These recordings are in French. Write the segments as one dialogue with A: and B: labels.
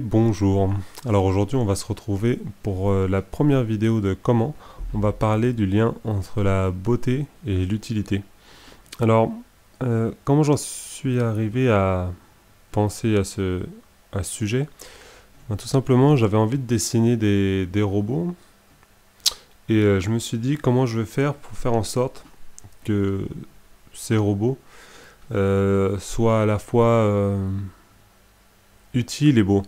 A: bonjour. Alors aujourd'hui on va se retrouver pour euh, la première vidéo de comment on va parler du lien entre la beauté et l'utilité. Alors euh, comment j'en suis arrivé à penser à ce, sujet ben, Tout simplement j'avais envie de dessiner des, robots et euh, je me suis dit comment je vais faire pour faire en sorte que ces robots soient à la fois utile et beau.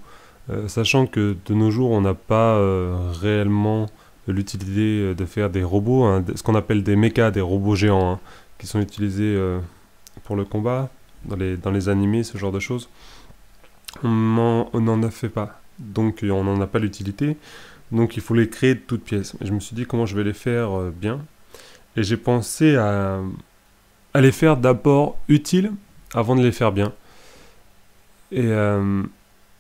A: Euh, sachant que de nos jours, on n'a pas euh, réellement l'utilité euh, de faire des robots, hein, ce qu'on appelle des mechas, des robots géants, hein, qui sont utilisés pour le combat, dans les, dans les animés, ce genre de choses. On n'en a fait pas. Donc on n'en a pas l'utilité. Donc il faut les créer de toutes pièces. je me suis dit comment je vais les faire bien. Et j'ai pensé à, les faire d'abord utiles avant de les faire bien. Et,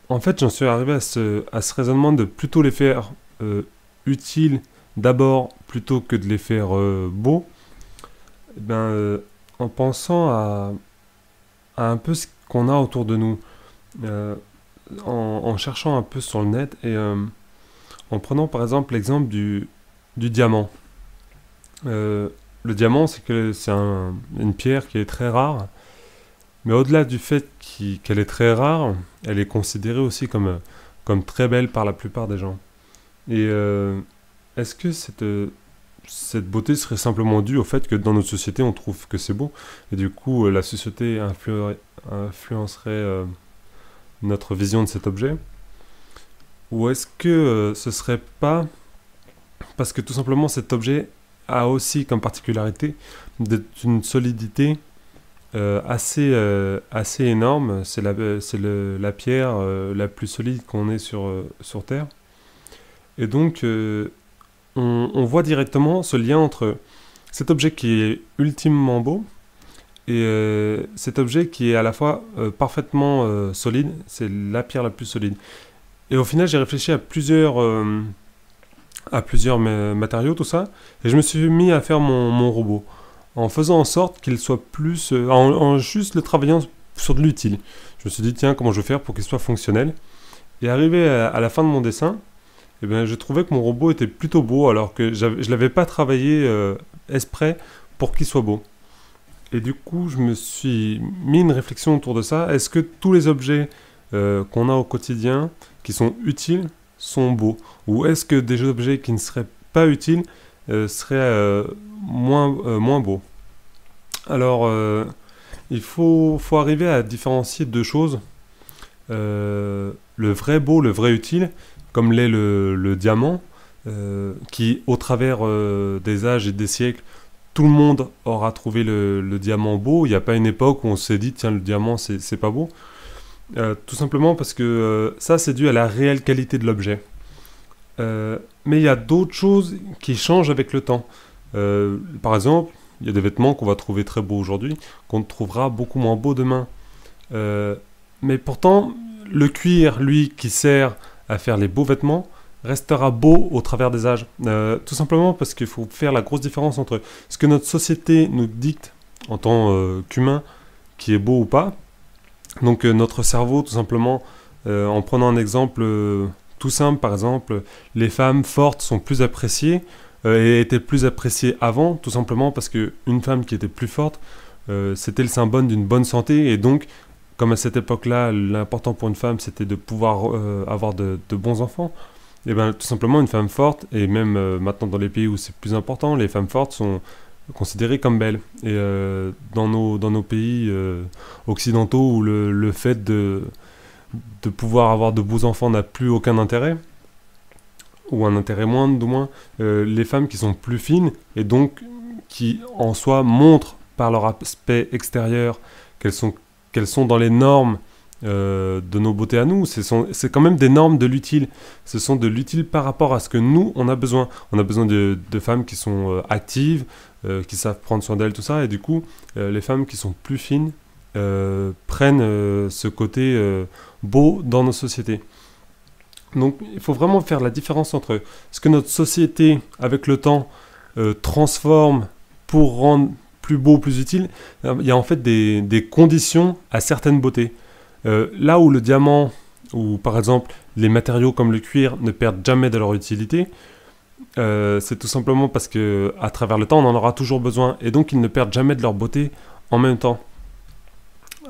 A: en fait, j'en suis arrivé à ce, raisonnement de plutôt les faire euh, utiles d'abord plutôt que de les faire euh, beaux. Eh ben, euh, en pensant à, un peu ce qu'on a autour de nous, en, cherchant un peu sur le net et en prenant par exemple l'exemple du, diamant. le diamant, c'est que c'est une pierre qui est très rare mais au-delà du fait qu'elle est très rare, elle est considérée aussi comme, comme très belle par la plupart des gens. Et euh, est-ce que cette, cette beauté serait simplement due au fait que dans notre société, on trouve que c'est beau Et du coup, la société influencerait euh, notre vision de cet objet Ou est-ce que euh, ce serait pas parce que tout simplement cet objet a aussi comme particularité d'être une solidité euh, assez, euh, assez énorme. C'est la, euh, la pierre la plus solide qu'on ait sur, sur Terre. Et donc, on, on, voit directement ce lien entre cet objet qui est ultimement beau et cet objet qui est à la fois parfaitement solide. C'est la pierre la plus solide. Et au final, j'ai réfléchi à plusieurs à plusieurs matériaux, tout ça, et je me suis mis à faire mon, mon robot en faisant en sorte qu'il soit plus... Euh, en, juste le travaillant sur de l'utile. Je me suis dit, tiens, comment je vais faire pour qu'il soit fonctionnel Et arrivé à, la fin de mon dessin, eh bien, je trouvais que mon robot était plutôt beau, alors que je ne l'avais pas travaillé euh, esprit pour qu'il soit beau. Et du coup, je me suis mis une réflexion autour de ça. Est-ce que tous les objets euh, qu'on a au quotidien, qui sont utiles, sont beaux Ou est-ce que des objets qui ne seraient pas utiles euh, serait euh, moins, euh, moins beau. Alors, il faut, faut, arriver à différencier deux choses. le vrai beau, le vrai utile, comme l'est le, diamant, qui, au travers des âges et des siècles, tout le monde aura trouvé le, diamant beau. Il n'y a pas une époque où on s'est dit, tiens, le diamant, c'est pas beau. tout simplement parce que ça, c'est dû à la réelle qualité de l'objet. Euh, mais il y a d'autres choses qui changent avec le temps. Euh, par exemple, il y a des vêtements qu'on va trouver très beaux aujourd'hui, qu'on trouvera beaucoup moins beaux demain. Euh, mais pourtant, le cuir, lui, qui sert à faire les beaux vêtements, restera beau au travers des âges. tout simplement parce qu'il faut faire la grosse différence entre ce que notre société nous dicte en tant qu'humain, qui est beau ou pas. Donc notre cerveau, tout simplement, en prenant un exemple simple, par exemple, les femmes fortes sont plus appréciées euh, et étaient plus appréciées avant, tout simplement parce que une femme qui était plus forte, euh, c'était le symbole d'une bonne santé et donc comme à cette époque-là, l'important pour une femme, c'était de pouvoir euh, avoir de, bons enfants, et bien tout simplement, une femme forte, et même maintenant dans les pays où c'est plus important, les femmes fortes sont considérées comme belles. Et dans, nos, dans nos pays occidentaux, où le fait de, de pouvoir avoir de beaux enfants n'a plus aucun intérêt ou un intérêt moindre, du moins, euh, les femmes qui sont plus fines et donc qui en soi montrent par leur aspect extérieur qu'elles sont, qu'elles sont dans les normes euh, de nos beautés à nous. C'est quand même des normes de l'utile. Ce sont de l'utile par rapport à ce que nous, on a besoin. On a besoin de, femmes qui sont euh, actives, qui savent prendre soin d'elles, tout ça. Et du coup, les femmes qui sont plus fines euh, prennent euh, ce côté euh, beau dans nos sociétés. Donc il faut vraiment faire la différence entre ce que notre société, avec le temps, transforme pour rendre plus beau, plus utile. Il y a en fait des, conditions à certaines beautés. là où le diamant, ou par exemple les matériaux comme le cuir, ne perdent jamais de leur utilité, c'est tout simplement parce que à travers le temps, on en aura toujours besoin, et donc ils ne perdent jamais de leur beauté en même temps.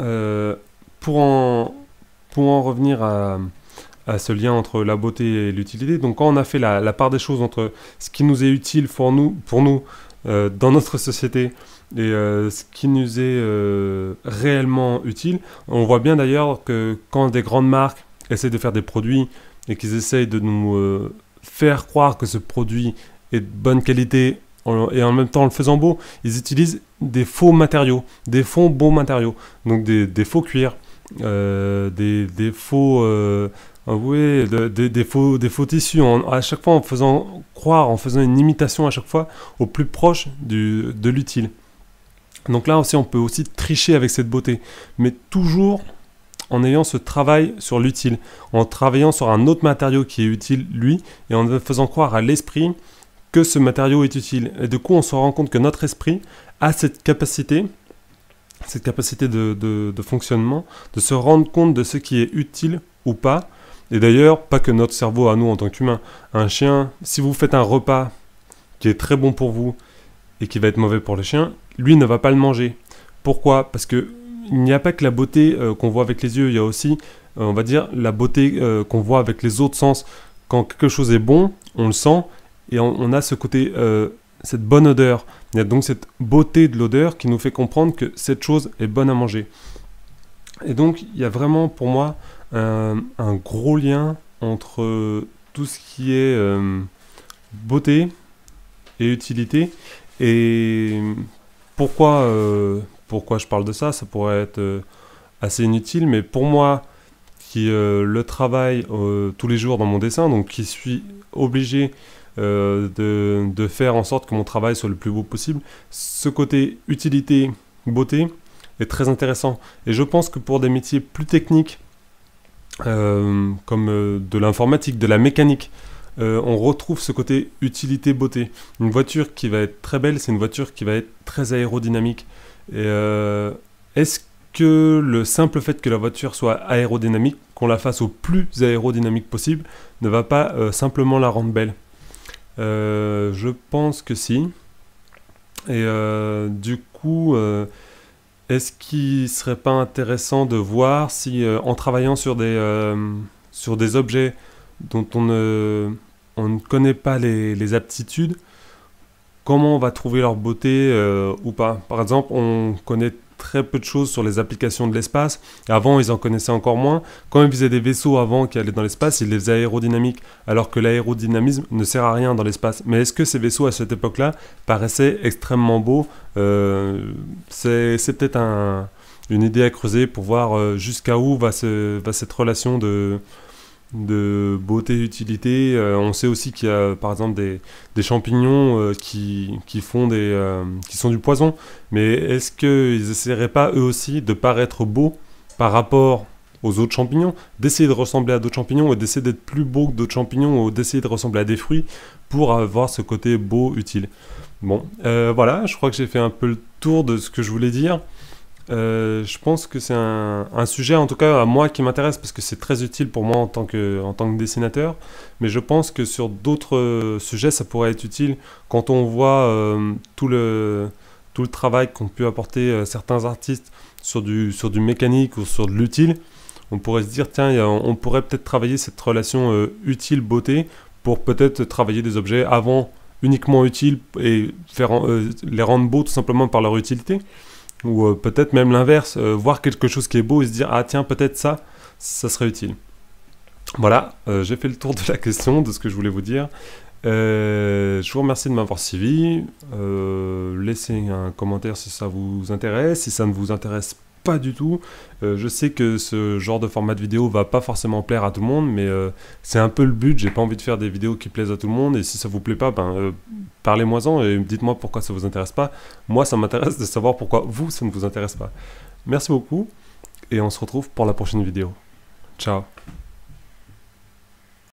A: Euh, pour, en, revenir à, ce lien entre la beauté et l'utilité. Donc quand on a fait la, part des choses entre ce qui nous est utile pour nous, pour nous euh, dans notre société et euh, ce qui nous est réellement utile, on voit bien d'ailleurs que quand des grandes marques essaient de faire des produits et qu'ils essayent de nous faire croire que ce produit est de bonne qualité et en même temps en le faisant beau, ils utilisent des faux matériaux, des faux beaux matériaux, donc des, faux cuirs, euh, des, faux... Euh, ah des, faux, des faux tissus, à chaque fois en faisant croire, en faisant une imitation à chaque fois au plus proche du, de l'utile. Donc là aussi, on peut aussi tricher avec cette beauté, mais toujours en ayant ce travail sur l'utile, en travaillant sur un autre matériau qui est utile, lui, et en faisant croire à l'esprit que ce matériau est utile. Et du coup, on se rend compte que notre esprit a cette capacité, cette capacité de, fonctionnement, de se rendre compte de ce qui est utile ou pas. Et d'ailleurs, pas que notre cerveau à nous en tant qu'humain Un chien, si vous faites un repas qui est très bon pour vous et qui va être mauvais pour le chien, lui ne va pas le manger. Pourquoi Parce que il n'y a pas que la beauté euh, qu'on voit avec les yeux, il y a aussi, euh, on va dire, la beauté euh, qu'on voit avec les autres sens. Quand quelque chose est bon, on le sent, et on, a ce côté, euh, cette bonne odeur. Il y a donc cette beauté de l'odeur qui nous fait comprendre que cette chose est bonne à manger. Et donc, il y a vraiment pour moi un, gros lien entre euh, tout ce qui est euh, beauté et utilité. Et pourquoi, pourquoi je parle de ça Ça pourrait être assez inutile, mais pour moi, qui le travaille tous les jours dans mon dessin, donc qui suis obligé euh, de, faire en sorte que mon travail soit le plus beau possible. Ce côté utilité, beauté est très intéressant. Et je pense que pour des métiers plus techniques, euh, comme euh, de l'informatique, de la mécanique, on retrouve ce côté utilité-beauté. Une voiture qui va être très belle, c'est une voiture qui va être très aérodynamique. est-ce que le simple fait que la voiture soit aérodynamique, qu'on la fasse au plus aérodynamique possible, ne va pas simplement la rendre belle euh, je pense que si. Et euh, du coup, euh, est-ce qu'il serait pas intéressant de voir si, en travaillant sur des, sur des objets dont on ne, on ne connaît pas les, aptitudes, comment on va trouver leur beauté ou pas. Par exemple, on connaît très peu de choses sur les applications de l'espace. Avant, ils en connaissaient encore moins. Quand ils faisaient des vaisseaux avant qui allaient dans l'espace, ils les faisaient aérodynamiques, alors que l'aérodynamisme ne sert à rien dans l'espace. Mais est-ce que ces vaisseaux à cette époque-là paraissaient extrêmement beaux euh, C'est peut-être une idée à creuser pour voir euh, jusqu'à où va cette relation de de beauté-utilité. Euh, on sait aussi qu'il y a par exemple des, champignons euh, qui, font des, euh, qui sont du poison, mais est-ce qu'ils essaieraient pas eux aussi de paraître beaux par rapport aux autres champignons, d'essayer de ressembler à d'autres champignons et d'essayer d'être plus beau que d'autres champignons ou d'essayer de ressembler à des fruits pour avoir ce côté beau, utile. Bon, voilà, je crois que j'ai fait un peu le tour de ce que je voulais dire. Euh, je pense que c'est un, sujet, en tout cas à moi, qui m'intéresse parce que c'est très utile pour moi en tant que, dessinateur. Mais je pense que sur d'autres sujets, ça pourrait être utile quand on voit euh, tout, le, tout le travail qu'ont pu apporter euh, certains artistes sur du, sur du mécanique ou sur de l'utile. On pourrait se dire, tiens, on pourrait peut-être travailler cette relation utile-beauté pour peut-être travailler des objets avant uniquement utiles et faire, les rendre beaux tout simplement par leur utilité. Ou euh, peut-être même l'inverse, euh, voir quelque chose qui est beau et se dire ah tiens peut-être ça, ça serait utile. Voilà, euh, j'ai fait le tour de la question, de ce que je voulais vous dire. je vous remercie de m'avoir suivi. laissez un commentaire si ça vous intéresse. Si ça ne vous intéresse pas, pas du tout. Euh, je sais que ce genre de format de vidéo va pas forcément plaire à tout le monde, mais euh, c'est un peu le but. J'ai pas envie de faire des vidéos qui plaisent à tout le monde. Et si ça vous plaît pas, ben, euh, parlez-moi-en et dites-moi pourquoi ça vous intéresse pas. Moi, ça m'intéresse de savoir pourquoi vous, ça ne vous intéresse pas. Merci beaucoup et on se retrouve pour la prochaine vidéo. Ciao